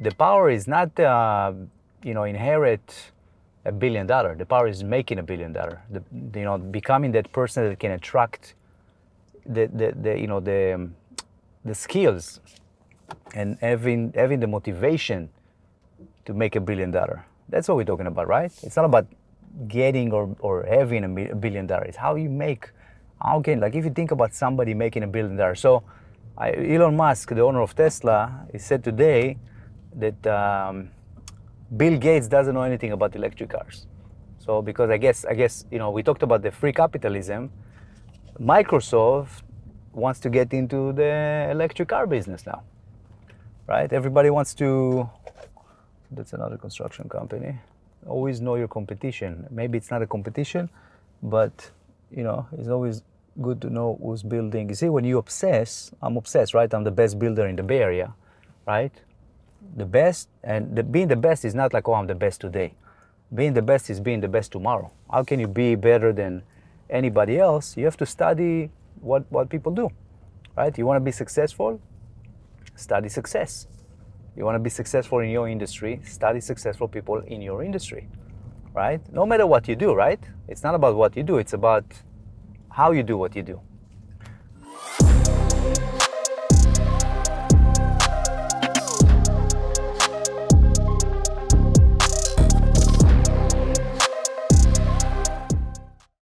the power is not, uh, you know, inherit a billion dollar. The power is making a billion dollar. The, you know, becoming that person that can attract the, the, the you know, the, the skills and having, having the motivation to make a billion dollar. That's what we're talking about, right? It's not about getting or, or having a billion dollars. How you make, how can, like if you think about somebody making a billion dollars. So I, Elon Musk, the owner of Tesla, he said today that um, Bill Gates doesn't know anything about electric cars. So because I guess I guess you know we talked about the free capitalism, Microsoft wants to get into the electric car business now, right? Everybody wants to. That's another construction company. Always know your competition. Maybe it's not a competition, but you know it's always good to know who's building. You see, when you obsess, I'm obsessed, right? I'm the best builder in the Bay Area, right? the best and the, being the best is not like oh i'm the best today being the best is being the best tomorrow how can you be better than anybody else you have to study what what people do right you want to be successful study success you want to be successful in your industry study successful people in your industry right no matter what you do right it's not about what you do it's about how you do what you do